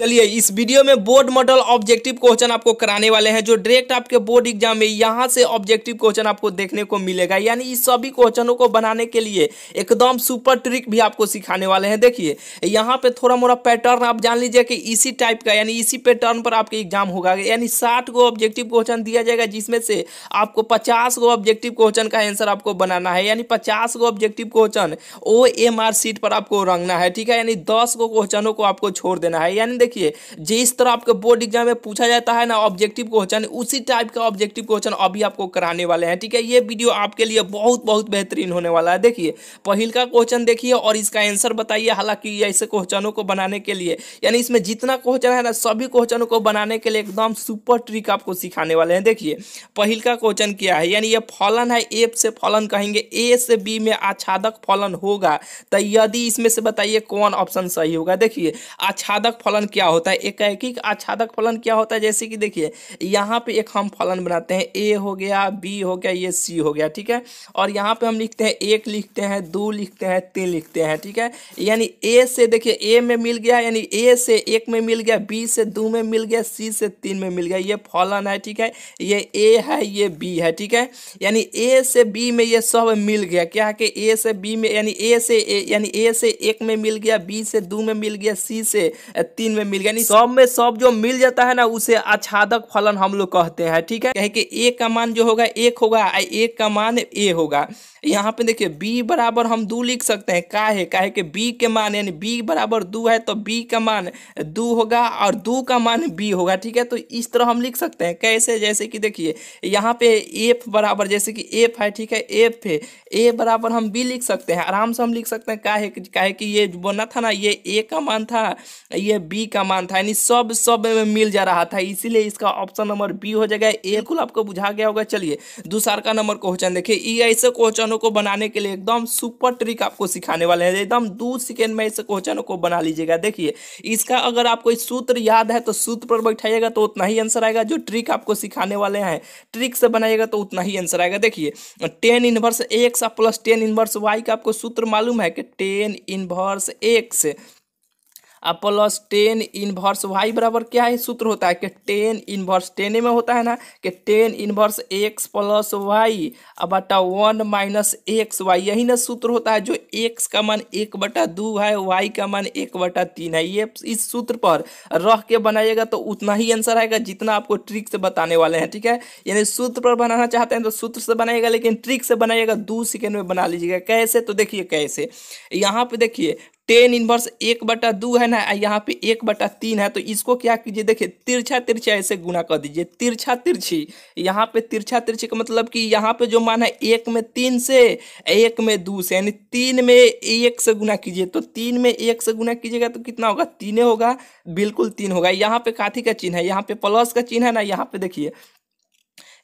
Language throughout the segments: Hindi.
चलिए इस वीडियो में बोर्ड मॉडल ऑब्जेक्टिव क्वेश्चन आपको कराने वाले हैं जो डायरेक्ट आपके बोर्ड एग्जाम में यहाँ से ऑब्जेक्टिव क्वेश्चन आपको देखने को मिलेगा यानी इस सभी क्वेश्चनों को बनाने के लिए एकदम सुपर ट्रिक भी आपको सिखाने वाले हैं देखिए यहाँ पे थोड़ा मोड़ा पैटर्न आप जान लीजिए कि इसी टाइप का यानी इसी पैटर्न पर आपके एग्जाम होगा यानी साठ गो ऑब्जेक्टिव क्वेश्चन दिया जाएगा जिसमें से आपको पचास गो ऑब्जेक्टिव क्वेश्चन का आंसर आपको बनाना है यानी पचास गो objective question O M R sheet पर आपको रंगना है ठीक है यानी दस गो क्वेश्चनों को आपको छोड़ देना है यानी देखिए जिस तरह आपके बोर्ड एग्जाम में पूछा जाता है ना ऑब्जेक्टिव क्वेश्चन उसी टाइप का ऑब्जेक्टिव क्वेश्चन अभी आपको कराने वाले हैं ठीक है ये वीडियो आपके लिए बहुत बहुत बेहतरीन होने वाला है देखिए पहल का क्वेश्चन देखिए और इसका आंसर बताइए हालांकि ऐसे क्वेश्चनों को बनाने के लिए यानी इसमें जितना क्वेश्चन है ना सभी क्वेश्चनों को बनाने के लिए एकदम सुपर ट्रिक आपको सिखाने वाले हैं देखिए पहल का क्वेश्चन क्या है यानी ये फलन है एफ से फलन कहेंगे ए से बी में आच्छादक फलन होगा तो यदि इसमें से बताइए कौन ऑप्शन सही होगा देखिए आच्छादक फलन क्या क्या होता है एकाएकिक आच्छादक फलन क्या होता है जैसे कि देखिए यहाँ पे एक हम फलन बनाते हैं ए हो गया बी हो गया ये सी हो गया ठीक है और यहाँ पे हम लिखते हैं एक लिखते हैं दो लिखते हैं तीन लिखते हैं ठीक है यानी ए से देखिए ए में मिल गया यानी ए से एक में मिल गया बी से दो में मिल गया सी से तीन में मिल गया ये फलन है ठीक है ये ए है ये बी है ठीक है यानी ए से बी में ये सब मिल गया क्या है कि ए से बी में यानी ए से यानी ए से एक में मिल गया बी से दो में मिल गया सी से तीन में मिल गया सब में सब जो मिल जाता है ना उसे अच्छादक फलन हम लोग कहते हैं ठीक है कहें कि ए का मान जो होगा एक होगा ए का मान ए होगा यहाँ पे देखिए बी बराबर हम दो लिख सकते हैं का काहे काहे कि बी के मान यानी बी बराबर दो है तो बी का मान दो होगा और दो का मान बी होगा ठीक है तो इस तरह हम लिख सकते हैं कैसे जैसे कि देखिए यहाँ पे एफ बराबर जैसे कि एफ है ठीक है एफ है ए बराबर हम बी लिख सकते हैं आराम से हम लिख सकते हैं का काहे काहे कि ये बना था ना ये ए का मान था ये बी का मान था यानी सब सब में मिल जा रहा था इसीलिए इसका ऑप्शन नंबर बी हो जाएगा बिल्कुल आपको बुझा गया होगा चलिए दूसर का नंबर क्वेश्चन देखिए ये ऐसे क्वेश्चनों को बनाने के लिए एकदम सुपर ट्रिक आपको सिखाने वाले हैं एकदम दो सेकेंड में ऐसे क्वेश्चनों को बना लीजिएगा देखिए इसका अगर आपको सूत्र याद है तो सूत्र पर बैठाइएगा तो उतना ही आंसर आएगा जो ट्रिक आपको सिखाने वाले हैं ट्रिक से बनाइएगा तो उतना ही आंसर आएगा देखिए tan inverse X plus tan inverse Y का आपको सूत्र मालूम है कि tan inverse X plus tan inverse Y बराबर क्या है सूत्र होता है कि टेन इनवर्स टेन में होता है ना कि tan inverse X plus Y बटा वन माइनस एक्स वाई यही ना सूत्र होता है जो एक्स का मान एक बटा दो है वाई का मान एक बटा तीन है ये इस सूत्र पर रह के बनाइएगा तो उतना ही आंसर आएगा जितना आपको ट्रिक से बताने वाले हैं ठीक है यानी सूत्र पर बनाना चाहते हैं तो सूत्र से बनाइएगा लेकिन ट्रिक से बनाइएगा दो सेकेंड में बना लीजिएगा कैसे तो देखिए कैसे यहाँ पर देखिए टेन इनवर्स एक बटा दो है ना यहाँ पे एक बटा तीन है तो इसको क्या कीजिए देखिए तिरछा तिरछा ऐसे गुना कर दीजिए तिरछा तिरछी यहाँ पे तिरछा तिरछी का मतलब कि यहाँ पे जो मान है एक में तीन से एक में दो से यानी तीन में एक से गुना कीजिए तो तीन में एक से गुना कीजिएगा तो कितना होगा तीन होगा बिल्कुल तीन होगा यहाँ पे काथी का चिन्ह है यहाँ पे प्लस का चिन्ह है ना यहाँ पे देखिए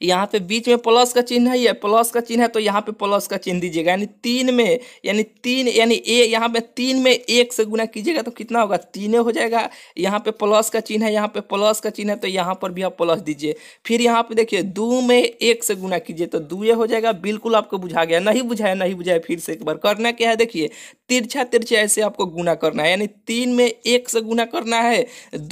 यहाँ पे बीच में प्लस का चिन्ह है प्लस का चिन्ह है तो यहाँ पे प्लस का चिन्ह दीजिएगा यानी तीन में यानी तीन यानी ए यहाँ पे तीन में एक से गुना कीजिएगा तो कितना होगा तीन हो जाएगा यहाँ पे प्लस का चिन्ह है यहाँ पे प्लस का चिन्ह है तो यहाँ पर भी आप प्लस दीजिए फिर यहाँ पे देखिए दो में एक से गुना कीजिए तो दो हो जाएगा बिल्कुल आपको बुझा गया नहीं बुझाया नहीं बुझाया फिर से एक बार करना क्या है देखिए तिरछा तिरछा ऐसे आपको गुना करना है यानी तीन में एक से गुना करना है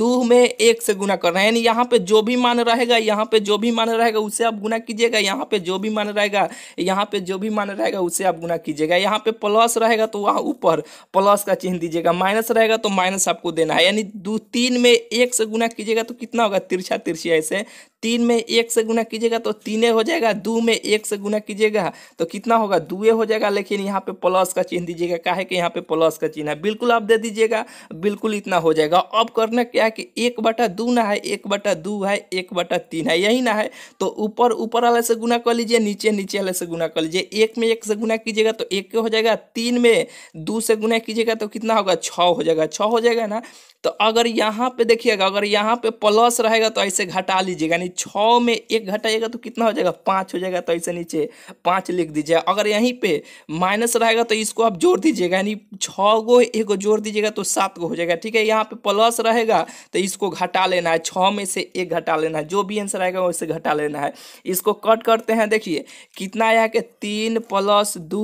दो में एक से गुना करना है यानी यहाँ पे जो भी मान रहेगा यहाँ पे जो भी मान रहेगा उस उससे आप गुना कीजिएगा यहाँ पे जो भी मान रहेगा यहाँ पे जो भी मान रहेगा उसे आप गुना कीजिएगा यहाँ पे प्लस रहेगा तो वहाँ ऊपर प्लस का चिन्ह दीजिएगा माइनस रहेगा तो माइनस आपको देना है यानी दो तीन में एक से गुना कीजिएगा तो कितना होगा तिरछा तिरछी ऐसे तीन में एक से गुना कीजिएगा तो तीने हो जाएगा दो में एक से गुना कीजिएगा तो कितना होगा दुए हो जाएगा लेकिन यहाँ पे प्लस का चिन्ह दीजिएगा है कि यहाँ पे प्लस का चिन्ह है बिल्कुल आप दे दीजिएगा बिल्कुल इतना हो जाएगा अब करना क्या है कि एक बटा दो ना है एक बटा दो है एक बटा तीन है यही ना है तो ऊपर ऊपर वाले से गुना कर लीजिए नीचे नीचे वाले से गुना कर लीजिए एक में एक से गुना कीजिएगा तो एक हो जाएगा तीन में दो से गुना कीजिएगा तो कितना होगा छ हो जाएगा छ हो जाएगा ना तो अगर यहाँ पे देखिएगा अगर यहाँ पे प्लस रहेगा तो ऐसे घटा लीजिएगा छः में एक घटाइएगा तो कितना हो जाएगा पाँच हो जाएगा तो ऐसे नीचे पाँच लिख दीजिए अगर यहीं पे माइनस रहेगा तो इसको आप जोड़ दीजिएगा यानी छः को एक को जोड़ दीजिएगा तो सात को हो जाएगा ठीक है यहाँ पे प्लस रहेगा तो इसको घटा लेना है छः में से एक घटा लेना है जो भी आंसर आएगा वैसे घटा लेना है इसको कट करते हैं देखिए कितना आया कि तीन प्लस दो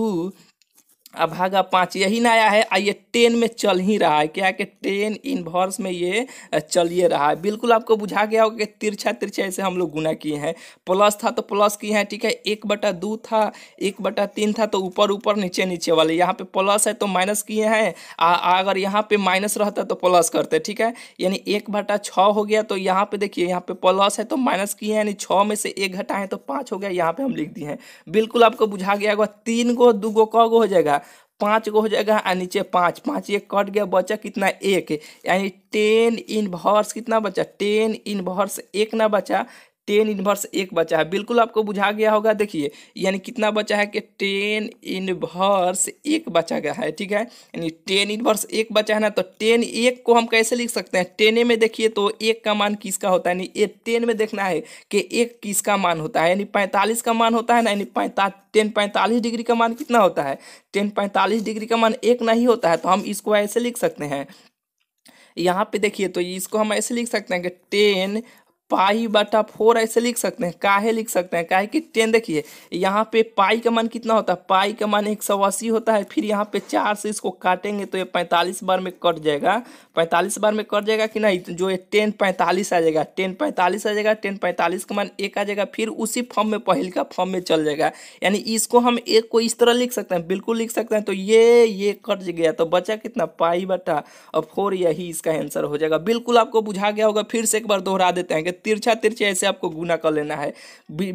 अभागा पाँच यही ना आया है आइए ये टेन में चल ही रहा है क्या कि टेन इनवर्स में ये चलिए रहा है बिल्कुल आपको बुझा गया होगा कि तिरछा तिरछा ऐसे हम लोग गुना किए हैं प्लस था तो प्लस किए हैं ठीक है एक बटा दो था एक बटा तीन था तो ऊपर ऊपर नीचे नीचे वाले यहाँ पे प्लस है तो माइनस किए हैं अगर यहाँ पे माइनस रहता तो प्लस करते ठीक है यानी एक बटा छः हो गया तो यहाँ पे देखिए यहाँ पे प्लस है तो माइनस किए हैं यानी छः में से एक घटाएँ तो पाँच हो गया यहाँ पे हम लिख दिए हैं बिल्कुल आपको बुझा गया होगा तीन गो दो गो क गो हो जाएगा पाँच गो हो जाएगा और नीचे पाँच पाँच ये कट गया बचा कितना एक यानी टेन भर्स कितना बचा टेन इनवर्स एक ना बचा टेन इनवर्स एक बचा है बिल्कुल आपको बुझा गया होगा देखिए यानी कितना बचा है कि टेन इनवर्स एक बचा गया है ठीक है यानी टेन इनवर्स एक बचा है ना तो टेन एक को हम कैसे लिख सकते हैं टेन में देखिए तो एक का मान किसका होता है यानी टेन में देखना है कि एक किसका मान होता है यानी पैंतालीस का मान होता है ना यानी पैंता टेन पैंतालीस डिग्री का मान कितना होता है टेन पैंतालीस डिग्री का मान एक नहीं होता है तो हम इसको ऐसे लिख सकते हैं यहाँ पे देखिए तो इसको हम ऐसे लिख सकते हैं कि टेन पाई बटा फोर ऐसे लिख सकते हैं काहे लिख सकते हैं काहे कि टेन देखिए यहाँ पे पाई का मान कितना होता है पाई का मान एक सौ अस्सी होता है फिर यहाँ पे चार से इसको काटेंगे तो ये पैंतालीस बार में कट जाएगा पैंतालीस बार में कट जाएगा कि नहीं तो जो ये टेन पैंतालीस आ जाएगा टेन पैंतालीस आ जाएगा टेन पैंतालीस का मान एक आ जाएगा फिर उसी फॉर्म में पहल का फॉर्म में चल जाएगा यानी इसको हम एक को इस तरह लिख सकते हैं बिल्कुल लिख सकते हैं तो ये ये कट गया तो बचा कितना पाई बटा और फोर यही इसका आंसर हो जाएगा बिल्कुल आपको बुझा गया होगा फिर से एक बार दोहरा देते हैं कि तिरछा तिरछा ऐसे आपको गुना कर लेना है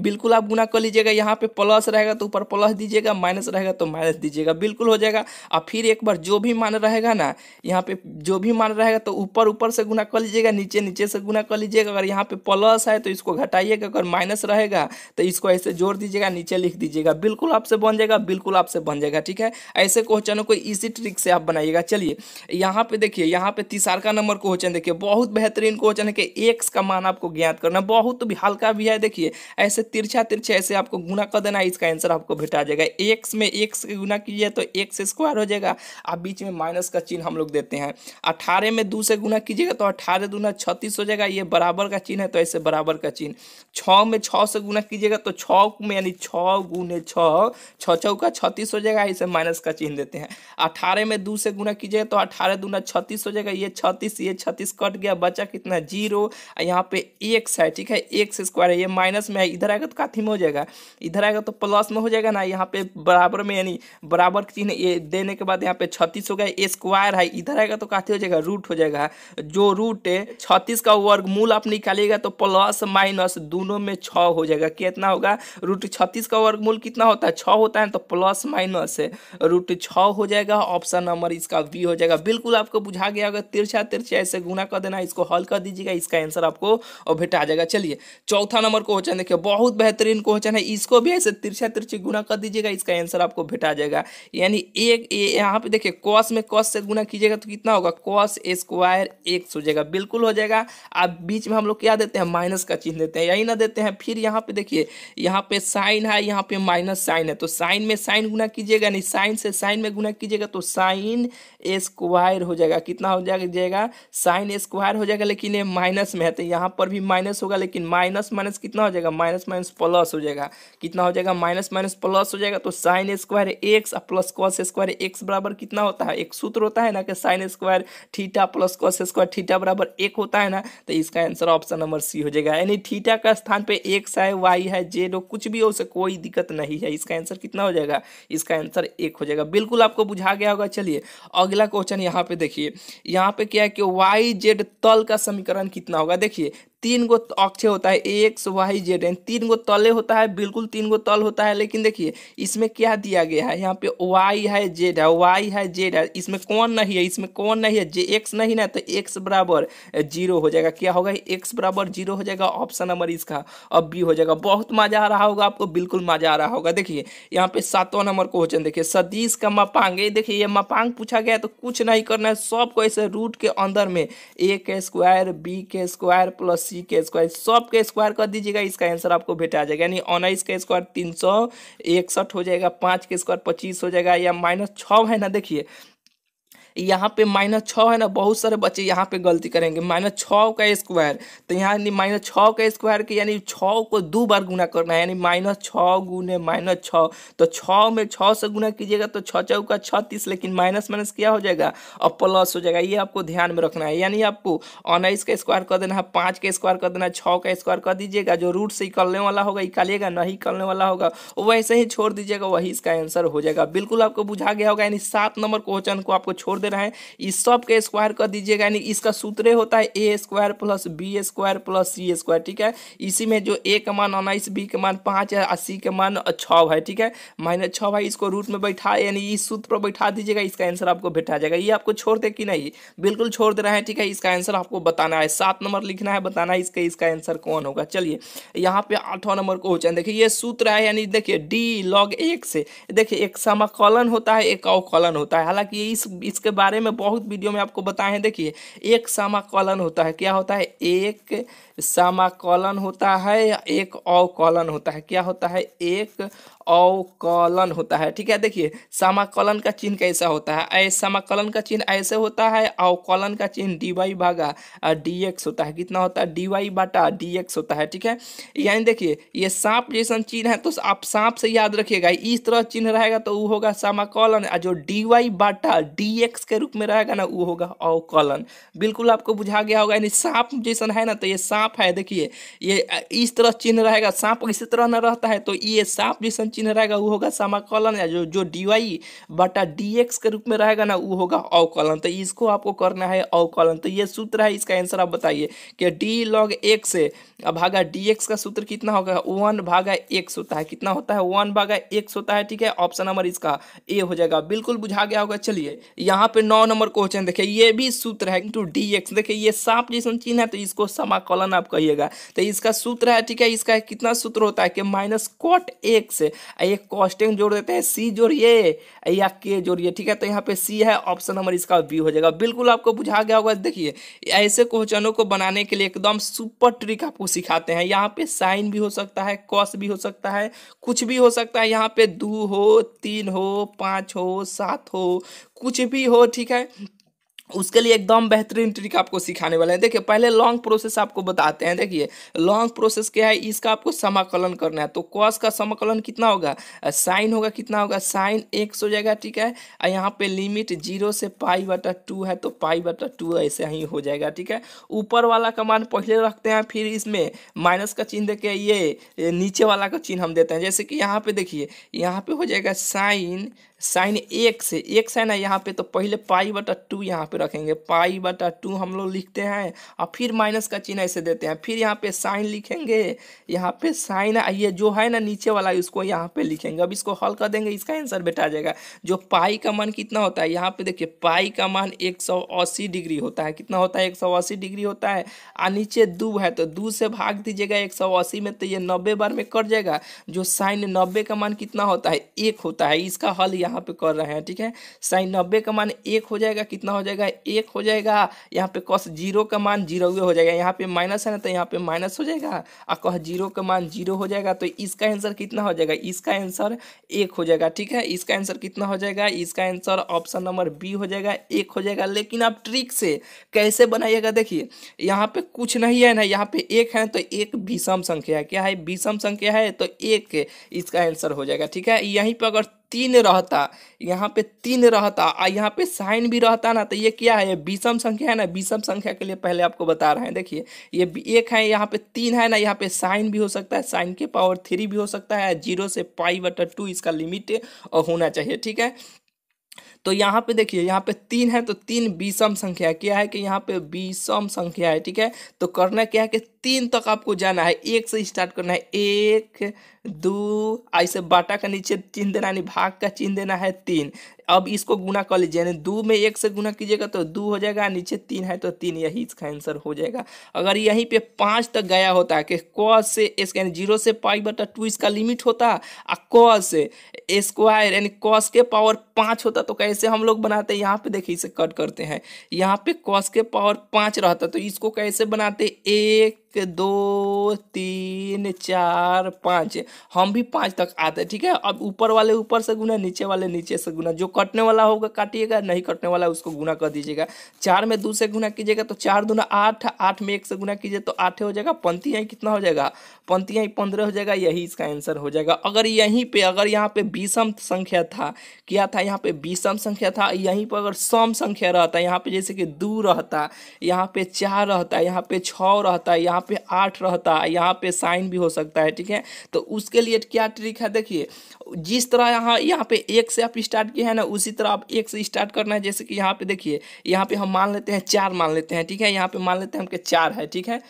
बिल्कुल आप गुना कर लीजिएगा यहाँ पे प्लस रहेगा तो ऊपर प्लस दीजिएगा माइनस रहेगा तो माइनस दीजिएगा बिल्कुल हो जाएगा और फिर एक बार जो भी मान रहेगा ना यहाँ पे जो भी मान रहेगा तो ऊपर ऊपर से गुना कर लीजिएगा नीचे नीचे से गुना कर लीजिएगा अगर यहाँ पे प्लस है तो इसको घटाइएगा अगर माइनस रहेगा तो इसको ऐसे जोड़ दीजिएगा नीचे लिख दीजिएगा बिल्कुल आपसे बन जाएगा बिल्कुल आपसे बन जाएगा ठीक है ऐसे क्वेश्चनों को इसी ट्रिक से आप बनाइएगा चलिए यहाँ पे देखिए यहाँ पे तीसार का नंबर क्वेश्चन देखिए बहुत बेहतरीन क्वेश्चन है कि एक्स का मान आपको ज्ञात करना बहुत भी हल्का भी है देखिए ऐसे तिरछा तिरछा ऐसे आपको गुना कर देना इसका आंसर आपको भेटा जाएगा एक्स में एक्स गुना कीजिए तो एक्स स्क्वायर हो जाएगा अब बीच में माइनस का चिन्ह हम लोग देते हैं अठारह में दो से गुना कीजिएगा तो अठारह दूना छत्तीस हो जाएगा ये बराबर का चिन्ह है तो ऐसे बराबर का चिन्ह छः में छः से गुना कीजिएगा तो छः में यानी छः गुने छः छः चौका छत्तीस हो जाएगा इसे माइनस का चिन्ह देते हैं अठारह में दो से गुना कीजिएगा तो अठारह दूना छत्तीस हो जाएगा ये छत्तीस ये छत्तीस कट गया बचा कितना जीरो यहाँ पे एक्स है ठीक है एक्स स्क्वायर है ये माइनस में है इधर आएगा तो काथी में हो जाएगा इधर आएगा तो प्लस में हो जाएगा ना यहाँ पे बराबर में यानी बराबर चिन्ह ये देने के बाद यहाँ पे छत्तीस हो गया ए स्क्वायर है इधर आएगा तो काथी हो जाएगा रूट हो जाएगा जो रूट छत्तीस का वर्गमूल आप निकालिएगा तो प्लस माइनस दोनों में छ हो जाएगा कितना होगा रूट छत्तीस का वर्गमूल कितना होता है छ होता है तो प्लस माइनस रूट छ हो जाएगा ऑप्शन नंबर इसका बी हो जाएगा बिल्कुल आपको बुझा गया होगा तिरछा तिरछा ऐसे गुना कर देना इसको हल कर दीजिएगा इसका आंसर आपको और बेटा आ जाएगा चलिए चौथा नंबर क्वेश्चन देखिए बहुत बेहतरीन क्वेश्चन है इसको भी ऐसे तिरछा तिरछी गुना कर दीजिएगा इसका आंसर आपको भेटा जाएगा यानी एक यहाँ पे देखिए कॉस में कॉस से गुना कीजिएगा तो कितना होगा कॉस स्क्वायर एक्स हो जाएगा बिल्कुल हो जाएगा अब बीच में हम लोग क्या देते हैं माइनस का चिन्ह देते हैं यही ना देते हैं फिर यहाँ पे देखिए यहाँ पे साइन है यहाँ पे माइनस साइन है तो साइन में साइन गुना कीजिएगा यानी साइन से साइन में गुना कीजिएगा तो साइन स्क्वायर हो जाएगा कितना हो जाएगा साइन स्क्वायर हो जाएगा लेकिन ये माइनस में है तो यहाँ पर भी माइनस होगा लेकिन माइनस माइनस कितना हो जाएगा माइनस माइनस प्लस हो जाएगा कितना हो जाएगा माइनस माइनस प्लस हो जाएगा तो sine square X plus cos square X बराबर कितना होता है एक सूत्र होता है ना कि sine square theta plus cos square theta बराबर एक होता है ना तो इसका आंसर ऑप्शन नंबर सी हो जाएगा यानी थीटा का स्थान पर एक्स है वाई है जे डो कुछ भी हो उसे कोई दिक्कत नहीं है इसका आंसर कितना हो जाएगा इसका आंसर एक हो जाएगा बिल्कुल आपको बुझा गया होगा चलिए अगला अगला क्वेश्चन यहाँ पे देखिए यहाँ पे क्या है कि वाई जेड तल का समीकरण कितना होगा देखिए तीन गो अक्षय होता है एक्स वाई जेड एन तीन गो तले होता है बिल्कुल तीन गो तल होता है लेकिन देखिए इसमें क्या दिया गया है यहाँ पे वाई है जेड है वाई है जेड है इसमें कौन नहीं है इसमें कौन नहीं है जे एक्स नहीं ना तो एक्स बराबर जीरो हो जाएगा क्या होगा एक्स बराबर जीरो हो जाएगा ऑप्शन नंबर इसका अब बी हो जाएगा बहुत मजा आ रहा होगा आपको बिल्कुल मजा आ रहा होगा देखिए यहाँ पे सातवां नंबर क्वेश्चन देखिए सदीश का मपांग ये देखिए ये मपांग पूछा गया तो कुछ नहीं करना है सबको ऐसे रूट के अंदर में ए के स्क्वायर बी के स्क्वायर प्लस सी के स्क्वायर सब के स्क्वायर कर दीजिएगा इसका आंसर आपको भेटा आ जाएगा यानी उन्नीस का स्क्वायर तीन सौ इकसठ हो जाएगा पाँच के स्क्वायर पच्चीस हो जाएगा या माइनस छः है ना देखिए यहाँ पे माइनस छः है ना बहुत सारे बच्चे यहाँ पे गलती करेंगे माइनस छः का स्क्वायर तो यहाँ माइनस छः का स्क्वायर के यानी छः को दो बार गुना करना है यानी माइनस छः गुने माइनस छः तो छः में छः से गुना कीजिएगा तो छः चौ का छः तीस लेकिन माइनस माइनस क्या हो जाएगा और प्लस हो जाएगा ये आपको ध्यान में रखना है यानी आपको उन्नीस का स्क्वायर कर देना है पाँच का स्क्वायर कर देना है छः का स्क्वायर कर दीजिएगा जो रूट से निकलने वाला होगा निकालिएगा नहीं निकलने वाला होगा वैसे ही छोड़ दीजिएगा वही इसका आंसर हो जाएगा बिल्कुल आपको बुझा गया होगा यानी सात नंबर क्वेश्चन को आपको छोड़ दे रहा है इस सब का स्क्वायर कर दीजिएगा यानी इसका सूत्र होता है A square plus B square plus C square ठीक है इसी में जो ए का मान आना इस बी का मान पाँच है और सी का मान छः है ठीक है माइनस छः भाई इसको रूट में बैठा यानी इस सूत्र पर बैठा दीजिएगा इसका आंसर आपको बैठा जाएगा ये आपको छोड़ दे कि नहीं बिल्कुल छोड़ दे रहे हैं ठीक है इसका आंसर आपको बताना है सात नंबर लिखना है बताना है इसका इसका आंसर कौन होगा चलिए यहाँ पे आठवां नंबर को क्वेश्चन देखिए ये सूत्र है यानी देखिए डी लॉग एक से देखिए एक समाकलन होता है एक अवकलन होता है हालांकि इस इसके बारे में बहुत वीडियो में आपको बताए हैं देखिए एक समाकलन होता है क्या होता है एक समाकलन होता है या एक अवकलन होता है क्या होता है एक अवकलन होता है ठीक है देखिए समाकलन का चिन्ह कैसा होता है समाकलन का चिन्ह ऐसे होता है अवकलन का चिन्ह डी वाई भागा डी एक्स होता है कितना होता है डी वाई बाटा डी एक्स होता है ठीक है यानी देखिए ये सांप जैसा चिन्ह है तो आप सांप से याद रखिएगा इस तरह चिन्ह रहेगा तो वो होगा समाकलन जो डी वाई बाटा डी एक्स के रूप में रहेगा ना वो होगा अवकलन बिल्कुल आपको बुझा गया होगा यानी सांप जैसा है ना तो ये सांप है देखिए ये इस तरह चिन्ह रहेगा सांप इसी तरह ना रहता है तो ये सांप जैसा चिन्ह रहेगा वो होगा समाकलन या जो जो डी वाई बटा डी एक्स के रूप में रहेगा ना वो होगा अवकलन तो इसको आपको करना है अवकलन तो ये सूत्र है इसका आंसर आप बताइए कि डी लॉग एक्स भागा डी एक्स का सूत्र कितना होगा वन भागा एक्स होता है कितना होता है वन भागा एक्स होता है ठीक है ऑप्शन नंबर इसका ए हो जाएगा बिल्कुल बुझा गया होगा चलिए यहाँ पे नौ नंबर क्वेश्चन देखिए ये भी सूत्र है इंटू डी एक्स देखिए ये सांप जैसा चिन्ह है तो इसको समाकलन आप कहिएगा तो इसका सूत्र है ठीक है इसका कितना सूत्र होता है कि माइनस कॉट एक्स ये कॉस्टिंग जोड़ देते हैं सी जोड़िए या के जोड़िए ठीक है तो यहाँ पे सी है ऑप्शन नंबर इसका बी हो जाएगा बिल्कुल आपको बुझा गया होगा देखिए ऐसे क्वेश्चनों को बनाने के लिए एकदम सुपर ट्रिक आपको सिखाते हैं यहाँ पे साइन भी हो सकता है कॉस भी हो सकता है कुछ भी हो सकता है यहाँ पे दो हो तीन हो पाँच हो सात हो कुछ भी हो ठीक है उसके लिए एकदम बेहतरीन ट्रिक आपको सिखाने वाले हैं देखिए पहले लॉन्ग प्रोसेस आपको बताते हैं देखिए लॉन्ग प्रोसेस क्या है इसका आपको समाकलन करना है तो कॉस का समाकलन कितना होगा साइन होगा कितना होगा साइन एक सौ जाएगा ठीक है और यहाँ पे लिमिट जीरो से पाई बटा टू है तो पाई बटा टू ऐसे ही हो जाएगा ठीक है ऊपर वाला का मान पहले रखते हैं फिर इसमें माइनस का चिन्ह देखिए ये नीचे वाला का चिन्ह हम देते हैं जैसे कि यहाँ पे देखिए यहाँ पे हो जाएगा साइन साइन एक से एक साइन है यहाँ पे तो पहले पाई बटा टू यहाँ पे रखेंगे पाई बटा टू हम लोग लिखते हैं और फिर माइनस का चिन्ह ऐसे देते हैं फिर यहाँ पे साइन लिखेंगे यहाँ पे साइन ये जो है ना नीचे वाला उसको यहाँ पे लिखेंगे अब इसको हल कर देंगे इसका आंसर बैठा जाएगा जो पाई का मान कितना होता है यहाँ पे देखिए पाई का मान एक सौ अस्सी डिग्री होता है कितना होता है एक सौ अस्सी डिग्री होता है और नीचे दो है तो दो से भाग दीजिएगा एक सौ अस्सी में तो ये नब्बे बार में कट जाएगा जो साइन नब्बे का मान कितना होता है एक होता है इसका हल यहाँ पे कर रहे हैं ठीक है साइन नब्बे का मान एक हो जाएगा कितना हो जाएगा एक हो जाएगा यहाँ पे कॉस जीरो का मान जीरो हो जाएगा यहाँ पे माइनस है ना तो यहाँ पे माइनस हो जाएगा और कॉस जीरो का मान जीरो हो जाएगा तो इसका आंसर कितना हो जाएगा इसका आंसर एक हो जाएगा ठीक है इसका आंसर कितना हो जाएगा इसका आंसर ऑप्शन नंबर बी हो जाएगा एक हो जाएगा लेकिन आप ट्रिक से कैसे बनाइएगा देखिए यहाँ पे कुछ नहीं है ना यहाँ पे एक है तो एक विषम संख्या है क्या है विषम संख्या है तो एक इसका आंसर हो जाएगा ठीक है यहीं पर अगर तीन रहता यहाँ पे तीन रहता और यहाँ पे साइन भी रहता ना तो ये क्या है ये विषम संख्या है ना विषम संख्या के लिए पहले आपको बता रहे हैं देखिए ये एक है यहाँ पे तीन है ना यहाँ पे साइन भी हो सकता है साइन के पावर थ्री भी हो सकता है जीरो से पाई वटर टू इसका लिमिट होना चाहिए ठीक है तो यहाँ पे देखिए यहाँ पे तीन है तो तीन विषम संख्या क्या है कि यहाँ पे विषम संख्या है ठीक है तो करना क्या है कि तीन तक आपको जाना है एक से स्टार्ट करना है एक दो ऐसे बाटा का नीचे चिन्ह देना यानी भाग का चिन्ह देना है तीन अब इसको गुना कर लीजिए यानी दो में एक से गुना कीजिएगा तो दो हो जाएगा नीचे तीन है तो तीन यही इसका आंसर हो जाएगा अगर यहीं पे पाँच तक गया होता कि क से इसका यानी जीरो से पाई बटा टू इसका लिमिट होता आ क से स्क्वायर यानी कॉस के पावर पाँच होता तो कैसे हम लोग बनाते यहाँ पे देखिए इसे कट करते हैं यहाँ पे कॉस के पावर पाँच रहता तो इसको कैसे बनाते एक दो तीन चार पाँच हम भी पाँच तक आते हैं ठीक है अब ऊपर वाले ऊपर से गुना नीचे वाले नीचे से गुना जो कटने वाला होगा काटिएगा नहीं कटने वाला उसको गुना कर दीजिएगा चार में दो से गुना कीजिएगा तो चार दूना आठ आठ में एक से गुना कीजिए तो आठ हो जाएगा पंथी कितना हो जाएगा पंथी पंद्रह हो जाएगा यही इसका आंसर हो जाएगा अगर यहीं पर अगर यहाँ पे बीसम संख्या था क्या था यहाँ पे बीसम संख्या था यहीं पर अगर सम संख्या रहता यहाँ पे जैसे कि दो रहता यहाँ पे चार रहता यहाँ पे छ रहता यहाँ यहाँ पे आठ रहता है यहाँ पे साइन भी हो सकता है ठीक है तो उसके लिए क्या ट्रिक है देखिए जिस तरह यहाँ यहाँ पे एक से आप स्टार्ट किए हैं ना उसी तरह आप एक से स्टार्ट करना है जैसे कि यहाँ पे देखिए यहाँ पे हम मान लेते हैं चार मान लेते हैं ठीक है यहाँ पे मान लेते हैं हमके चार है ठीक है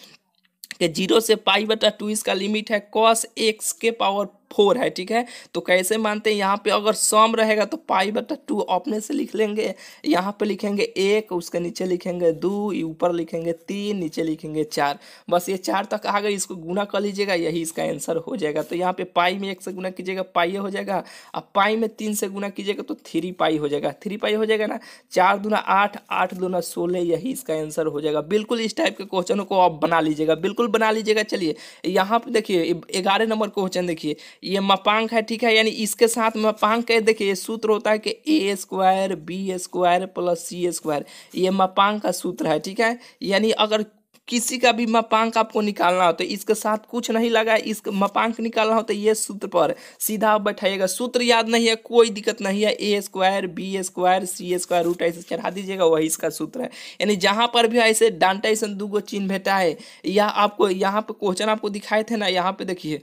कि जीरो से पाई बटा टू इसका लिमिट है कॉस एक्स के पावर फोर है ठीक है तो कैसे मानते हैं यहाँ पे अगर सम रहेगा तो पाई बटा टू अपने से लिख लेंगे यहाँ पे लिखेंगे एक उसके नीचे लिखेंगे दो ऊपर लिखेंगे तीन नीचे लिखेंगे चार बस ये चार तक आ गई इसको गुना कर लीजिएगा यही इसका आंसर हो जाएगा तो यहाँ पे पाई में एक से गुना कीजिएगा पाई हो जाएगा अब पाई में तीन से गुना कीजिएगा तो थ्री पाई हो जाएगा थ्री पाई हो जाएगा ना चार दूना आठ आठ दूना सोलह यही इसका आंसर हो जाएगा बिल्कुल इस टाइप के क्वेश्चनों को आप बना लीजिएगा बिल्कुल बना लीजिएगा चलिए यहाँ पे देखिए ग्यारह नंबर क्वेश्चन देखिए ये मपांक है ठीक है यानी इसके साथ मपांक है देखिए ये सूत्र होता है कि A square B square plus C square ये मपांक का सूत्र है ठीक है यानी अगर किसी का भी मपांक आपको निकालना हो तो इसके साथ कुछ नहीं लगा इस मपांक निकालना हो तो ये सूत्र पर सीधा बैठाइएगा सूत्र याद नहीं है कोई दिक्कत नहीं है A square B square C square root ऐसे चढ़ा दीजिएगा वही इसका सूत्र है यानी जहाँ पर भी ऐसे डांटा ऐसा दू गो चिन्ह भेटा है या आपको यहाँ पर क्वेश्चन आपको दिखाए थे ना यहाँ पे देखिए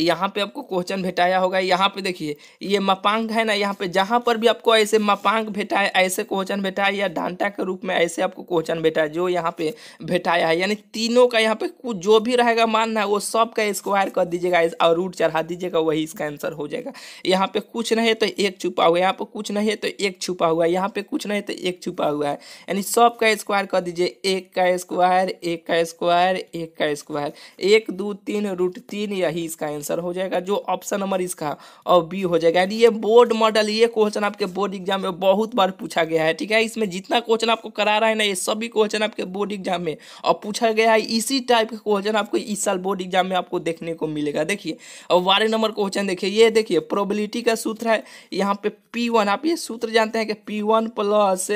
यहाँ पे आपको क्वेश्चन भेटाया होगा यहाँ पे देखिए ये मपांग है ना यहाँ पे जहाँ पर भी आपको ऐसे मपांग भेटा है ऐसे क्वेश्चन भेटा है या डांटा के रूप में ऐसे आपको क्वेश्चन भेटा है जो यहाँ पे भेटाया है यानी तीनों का यहाँ पे कुछ जो भी रहेगा मानना है वो सब का स्क्वायर कर दीजिएगा और रूट चढ़ा दीजिएगा वही इसका आंसर हो जाएगा यहाँ पे कुछ नहीं है तो एक छुपा हुआ है यहाँ पे कुछ नहीं है तो एक छुपा हुआ है यहाँ पे कुछ नहीं है तो एक छुपा हुआ है यानी सब का स्क्वायर कर दीजिए एक का स्क्वायर एक का स्क्वायर एक का स्क्वायर एक दो तीन रूट तीन यही इसका आंसर आंसर हो जाएगा जो ऑप्शन नंबर इसका और बी हो जाएगा यानी ये बोर्ड मॉडल ये क्वेश्चन आपके बोर्ड एग्जाम में बहुत बार पूछा गया है ठीक है इसमें जितना क्वेश्चन आपको करा रहा है ना ये सभी क्वेश्चन आपके बोर्ड एग्जाम में और पूछा गया है इसी टाइप का क्वेश्चन आपको इस साल बोर्ड एग्जाम में आपको देखने को मिलेगा देखिए और बारह नंबर क्वेश्चन देखिए ये देखिए प्रोबिलिटी का सूत्र है यहाँ पे पी वन आप ये सूत्र जानते हैं कि पी वन प्लस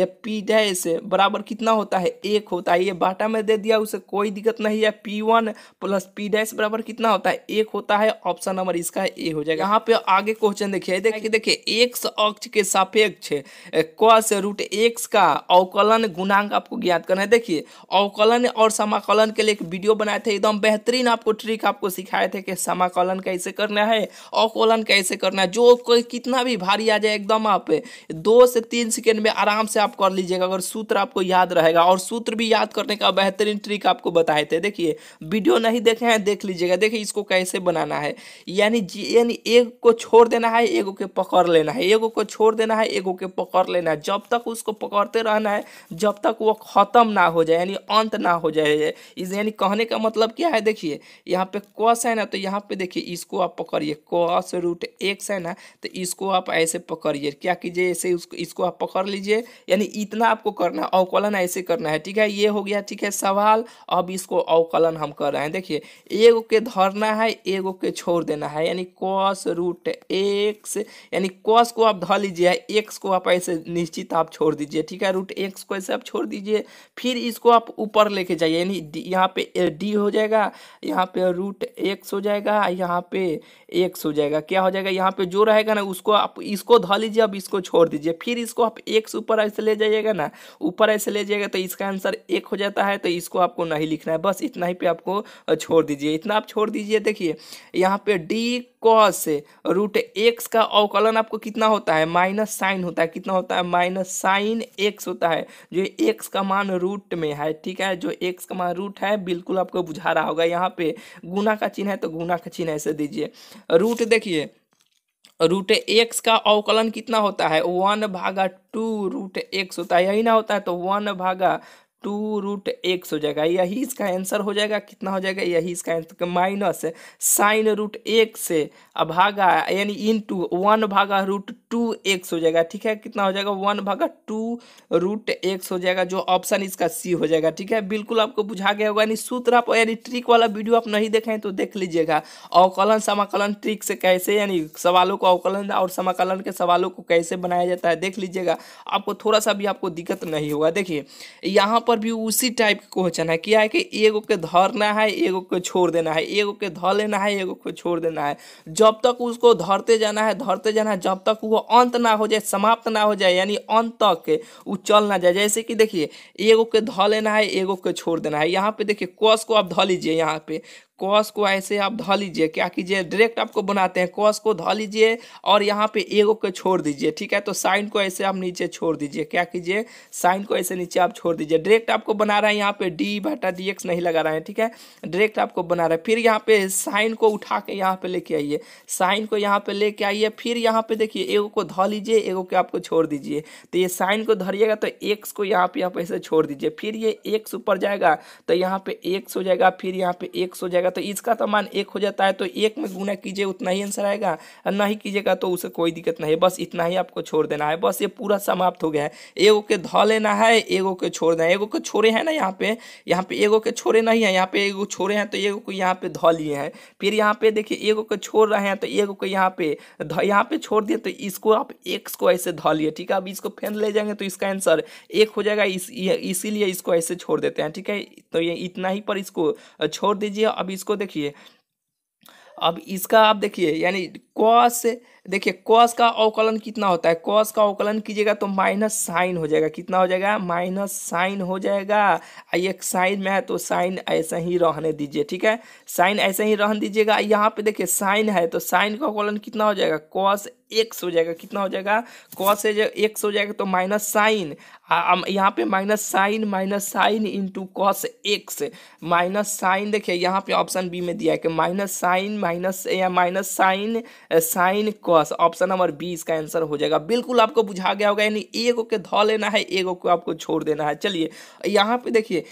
या पी डैश बराबर कितना होता है एक होता है ये बाटा में दे दिया उसे कोई दिक्कत नहीं है P one plus P dash बराबर कितना होता है एक होता है ऑप्शन नंबर इसका ए हो जाएगा यहाँ पे आगे क्वेश्चन देखिए देखिए देखिए एक्स अक्ष के सापेक्ष क रूट एक्स का अवकलन गुणांक आपको ज्ञात करना है देखिए अवकलन और समाकलन के लिए एक वीडियो बनाए थे एकदम बेहतरीन आपको ट्रिक आपको सिखाए थे कि समाकलन कैसे करना है अवकलन कैसे करना है जो कितना भी भारी आ जाए एकदम आप दो से तीन सेकेंड में आराम से आप कर लीजिएगा अगर सूत्र आपको याद रहेगा और सूत्र भी याद करने का बेहतरीन ट्रिक आपको बताए थे देखिए वीडियो नहीं देखे हैं देख लीजिएगा देखिए इसको कैसे बनाना है यानी यानी एक को छोड़ देना है एगो के पकड़ लेना है एगो को छोड़ देना है एगो के पकड़ लेना है जब तक उसको पकड़ते रहना है जब तक वो ख़त्म ना हो जाए यानी अंत ना हो जाए इस यानी कहने का मतलब क्या है देखिए यहाँ पे कस है ना तो यहाँ पे देखिए इसको आप पकड़िए कस रूट एक्स है ना तो इसको आप ऐसे पकड़िए क्या कीजिए ऐसे उसको इसको आप पकड़ लीजिए यानी इतना आपको करना है अवकलन ऐसे करना है ठीक है ये हो गया ठीक है सवाल अब इसको अवकलन हम कर रहे हैं देखिए एगो के धरना है गो के छोड़ देना है यानी कॉस रूट एक्स यानी कॉस को आप धर लीजिए एक्स को आप ऐसे निश्चित आप छोड़ दीजिए ठीक है रूट एक्स को ऐसे आप छोड़ दीजिए फिर इसको आप ऊपर लेके जाइए यानी यहाँ पे डी हो जाएगा यहाँ पे रूट एक्स हो जाएगा यहाँ पे एक्स हो जाएगा क्या हो जाएगा यहाँ पे जो रहेगा ना उसको आप इसको धो लीजिए अब इसको छोड़ दीजिए फिर इसको आप एक्स ऊपर ऐसे ले जाइएगा ना ऊपर ऐसे ले जाइएगा तो इसका आंसर एक हो जाता है तो इसको आपको नहीं लिखना है बस इतना ही पे आपको छोड़ दीजिए इतना आप छोड़ दीजिए देखिए देखिए यहाँ पे डी कॉस रूट एक्स का अवकलन आपको कितना होता है माइनस साइन होता है कितना होता है माइनस साइन एक्स होता है जो एक्स का मान रूट में है ठीक है जो एक्स का मान रूट है बिल्कुल आपको बुझा रहा होगा यहाँ पे गुना का चिन्ह है तो गुना का चिन्ह ऐसे दीजिए रूट देखिए रूट एक्स का अवकलन कितना होता है वन भागा टू रूट एक्स होता है यही ना होता है तो वन भागा टू रूट एक्स हो जाएगा यही इसका आंसर हो जाएगा कितना हो जाएगा यही इसका आंसर माइनस साइन रूट एक से भागा यानी इन टू वन भागा रूट टू एक्स हो जाएगा ठीक है कितना हो जाएगा वन भागा टू रूट एक्स हो जाएगा जो ऑप्शन इसका सी हो जाएगा ठीक है बिल्कुल आपको बुझा गया होगा यानी सूत्र आप यानी ट्रिक वाला वीडियो आप नहीं देखें तो देख लीजिएगा अवकलन समाकलन ट्रिक से कैसे यानी सवालों को अवकलन और समाकलन के सवालों को कैसे बनाया जाता है देख लीजिएगा आपको थोड़ा सा भी आपको दिक्कत नहीं होगा देखिए यहाँ पर पर भी उसी टाइप के क्वेश्चन है क्या है कि एगो के धरना है एगो को छोड़ देना है एगो के धर लेना है एगो को छोड़ देना है जब तक उसको धरते जाना है धरते जाना है जब तक वो अंत ना हो जाए समाप्त ना हो जाए यानी अंत तक वो चल ना जाए जैसे कि देखिए एगो के धर लेना है एगो को छोड़ देना है यहाँ पे देखिए कस को आप धर लीजिए यहाँ पे कॉस को ऐसे आप धो लीजिए क्या कीजिए डायरेक्ट आपको बनाते हैं कॉस को धो लीजिए और यहाँ पे एगो को छोड़ दीजिए ठीक है तो साइन को ऐसे आप नीचे छोड़ दीजिए क्या कीजिए साइन को ऐसे नीचे आप छोड़ दीजिए डायरेक्ट आपको बना रहा है यहाँ पे डी बाटा डी नहीं लगा रहे हैं ठीक है डायरेक्ट आपको बना रहा है फिर यहाँ पे साइन को उठा के यहाँ पे लेके आइए साइन को यहाँ पे लेके आइए फिर यहाँ पे देखिए एगो को धो लीजिए एगो को आपको छोड़ दीजिए तो ये साइन को धरिएगा तो एक्स को यहाँ पे आप ऐसे छोड़ दीजिए फिर ये एक्स ऊपर जाएगा तो यहाँ पे एक्स हो जाएगा फिर यहाँ पे एक्स हो जाएगा जाएगा तो इसका तो मान एक हो जाता है तो एक में गुना कीजिए उतना ही आंसर आएगा नहीं कीजिएगा तो उसे कोई दिक्कत नहीं है बस इतना ही आपको छोड़ देना है बस ये पूरा समाप्त हो गया है एगो के ध लेना है एगो के छोड़ देना है एगो के छोड़े हैं ना यहाँ पे यहाँ पे एगो के छोड़े नहीं है यहाँ पे एगो छोड़े हैं तो एगो को यहाँ पे ध लिए हैं फिर यहाँ पे देखिए एगो को छोड़ रहे हैं तो एगो को यहाँ पे यहाँ पे छोड़ दिए तो इसको आप एक्स को ऐसे ध लिए ठीक है अब इसको फेंद ले जाएंगे तो इसका आंसर एक हो जाएगा इसीलिए इसको ऐसे छोड़ देते हैं ठीक है तो ये इतना ही पर इसको छोड़ दीजिए अब अब इसको देखिए अब इसका आप देखिए यानी कॉस देखिए कॉस का अवकलन कितना होता है कॉस का अवकलन कीजिएगा तो माइनस साइन हो जाएगा कितना हो जाएगा माइनस साइन हो जाएगा आइए साइन में है तो साइन ऐसे ही रहने दीजिए ठीक है साइन ऐसे ही रहने दीजिएगा यहाँ पे देखिए साइन है तो साइन का अवकलन कितना हो जाएगा कॉस एक्स हो जाएगा कितना हो जाएगा कॉस एक्स हो जाएगा तो माइनस साइन यहाँ पे minus sine minus sine into cos X minus sine देखिए यहाँ पे ऑप्शन बी में दिया है कि माइनस साइन माइनस या माइनस साइन साइन आपको ऑप्शन नंबर बी इसका आंसर हो जाएगा बिल्कुल आपको बुझा गया होगा यानी ए को के धो लेना है ए को आपको छोड़ देना है चलिए यहाँ पे देखिए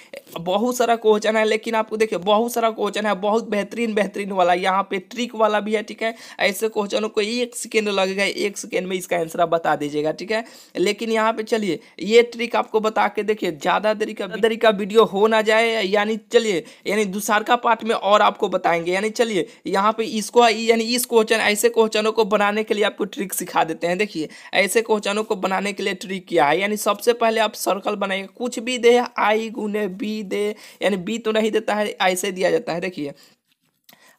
बहुत सारा क्वेश्चन है लेकिन आपको देखिए बहुत सारा क्वेश्चन है बहुत बेहतरीन बेहतरीन वाला यहाँ पे ट्रिक वाला भी है ठीक है ऐसे क्वेश्चनों को एक सेकेंड लगेगा एक सेकेंड में इसका आंसर आप बता दीजिएगा ठीक है लेकिन यहाँ पे चलिए ये ट्रिक आपको बता के देखिए ज़्यादा देरी का देरी का वीडियो हो ना जाए यानी चलिए यानी दूसर का पार्ट में और आपको बताएंगे यानी चलिए यहाँ पे इसको यानी इस क्वेश्चन ऐसे क्वेश्चनों को बना बनाने के लिए आपको ट्रिक सिखा देते हैं देखिए ऐसे क्वेश्चनों को बनाने के लिए ट्रिक क्या है यानी सबसे पहले आप सर्कल बनाइए कुछ भी दे आई गुने बी दे यानी बी तो नहीं देता है ऐसे दिया जाता है देखिए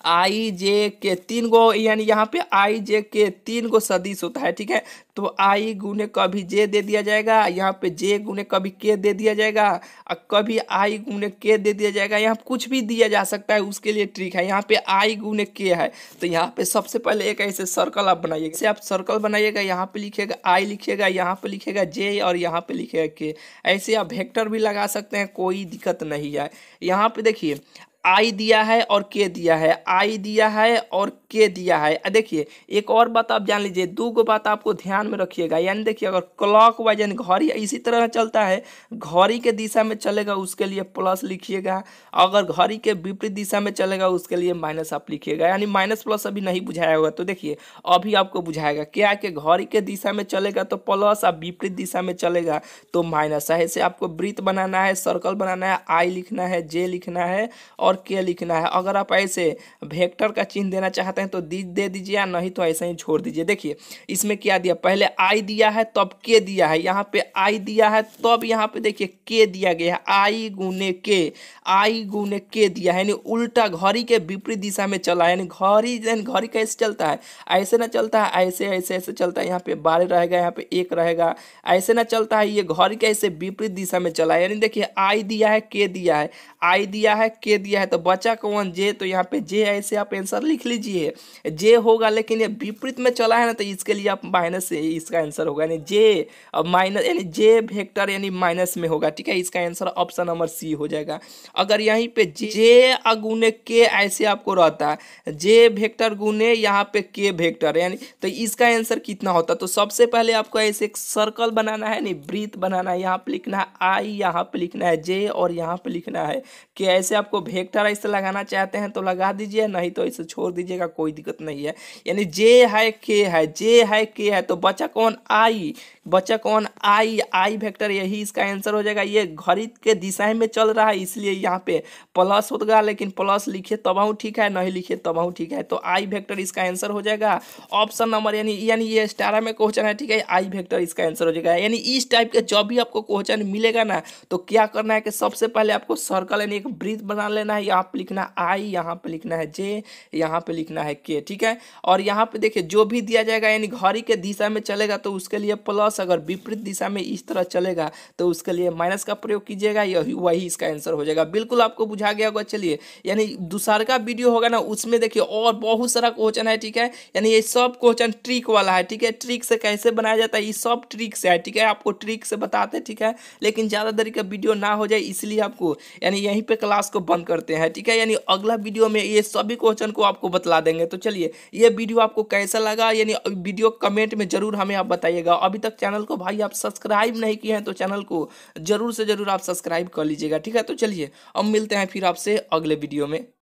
आई जे के तीन गो यानी यहाँ पे आई जे के तीन गो सदिश होता है ठीक है तो आई गुने कभी जे दे दिया जाएगा यहाँ पे जे गुने कभी के दे दिया जाएगा और कभी आई गुने के दे दिया जाएगा यहाँ कुछ भी दिया जा सकता है उसके लिए ट्रिक है यहाँ पे आई गुने के है तो यहाँ पे सबसे पहले एक ऐसे सर्कल आप बनाइएगा जैसे आप सर्कल बनाइएगा यहाँ पे लिखेगा आई लिखेगा यहाँ पे लिखेगा जे और यहाँ पे लिखेगा के ऐसे आप वेक्टर भी लगा सकते हैं कोई दिक्कत नहीं है यहाँ पे देखिए आई दिया है और के दिया है आई दिया है और के दिया है देखिए एक और बात आप जान लीजिए दो गो बात आपको ध्यान में रखिएगा यानी देखिए अगर क्लॉक वाइज यानी घड़ी इसी तरह चलता है घड़ी के दिशा में चलेगा उसके लिए प्लस लिखिएगा अगर घड़ी के विपरीत दिशा में चलेगा उसके लिए माइनस आप लिखिएगा यानी माइनस प्लस अभी नहीं बुझाया होगा तो देखिए अभी आपको बुझाएगा क्या कि घड़ी के दिशा में चलेगा तो प्लस आप विपरीत दिशा में चलेगा तो माइनस है ऐसे आपको वृत्त बनाना है सर्कल बनाना है आई लिखना है जे लिखना है और के लिखना है अगर आप ऐसे वेक्टर का चिन्ह देना चाहते हैं तो दी दे दीजिए या नहीं तो ऐसे ही छोड़ दीजिए देखिए इसमें क्या दिया पहले आई दिया है तब के दिया है यहाँ पे आई दिया है तब यहाँ पे देखिए के दिया गया है आई गुने के आई गुने के दिया है यानी उल्टा घड़ी के विपरीत दिशा में चला है यानी घड़ी घड़ी कैसे चलता है ऐसे ना चलता है ऐसे ऐसे ऐसे चलता है यहाँ पे बारह रहेगा यहाँ पे एक रहेगा ऐसे ना चलता है ये घड़ी कैसे विपरीत दिशा में चला है यानी देखिए आई दिया है के दिया है आई दिया है के दिया है तो बचा कौन जे तो यहाँ पे जे ऐसे आप आंसर लिख लीजिए जे होगा लेकिन ये विपरीत में चला है ना तो इसके लिए आप माइनस इसका आंसर होगा यानी जे अब माइनस यानी जे वेक्टर यानी माइनस में होगा ठीक है इसका आंसर ऑप्शन नंबर सी हो जाएगा अगर यहीं पे जे अगुने के ऐसे आपको रहता है जे वेक्टर गुने यहाँ पे के वेक्टर यानी तो इसका आंसर कितना होता तो सबसे पहले आपको ऐसे एक सर्कल बनाना है यानी ब्रीथ बनाना है यहाँ पर लिखना है आई यहाँ पर लिखना है जे और यहाँ पर लिखना है कि ऐसे आपको वेक्टर ऐसे लगाना चाहते हैं तो लगा दीजिए नहीं तो इसे छोड़ दीजिएगा कोई दिक्कत नहीं है यानी जे है के है जे है के है तो बचा कौन आई बचा कौन आई आई वेक्टर यही इसका आंसर हो जाएगा ये घड़ी के दिशा में चल रहा है इसलिए यहाँ पे प्लस होगा लेकिन प्लस लिखे तबाहू ठीक है नहीं लिखे तबाहू ठीक है तो आई वेक्टर इसका आंसर हो जाएगा ऑप्शन नंबर यानी यानी ये स्टारा में क्वेश्चन है ठीक है आई वेक्टर इसका आंसर हो जाएगा यानी इस टाइप के जब भी आपको क्वेश्चन मिलेगा ना तो क्या करना है कि सबसे पहले आपको सर्कल यानी एक ब्रीथ बना लेना है यहाँ पर लिखना आई यहाँ पर लिखना है जे यहाँ पर लिखना है है के ठीक है और यहाँ पे देखिए जो भी दिया जाएगा यानी घड़ी के दिशा में चलेगा तो उसके लिए प्लस अगर विपरीत दिशा में इस तरह चलेगा तो उसके लिए माइनस का प्रयोग कीजिएगा यही वही इसका आंसर हो जाएगा बिल्कुल आपको बुझा गया होगा चलिए यानी दूसर का वीडियो होगा ना उसमें देखिए और बहुत सारा क्वेश्चन है ठीक है यानी ये सब क्वेश्चन ट्रिक वाला है ठीक है ट्रिक से कैसे बनाया जाता है ये सब ट्रिक से है ठीक है आपको ट्रिक से बताते हैं ठीक है लेकिन ज़्यादा देर का वीडियो ना हो जाए इसलिए आपको यानी यहीं पर क्लास को बंद करते हैं ठीक है यानी अगला वीडियो में ये सभी क्वेश्चन को आपको बतला देंगे देंगे तो चलिए ये वीडियो आपको कैसा लगा यानी वीडियो कमेंट में जरूर हमें आप बताइएगा अभी तक चैनल को भाई आप सब्सक्राइब नहीं किए हैं तो चैनल को जरूर से जरूर आप सब्सक्राइब कर लीजिएगा ठीक है तो चलिए अब मिलते हैं फिर आपसे अगले वीडियो में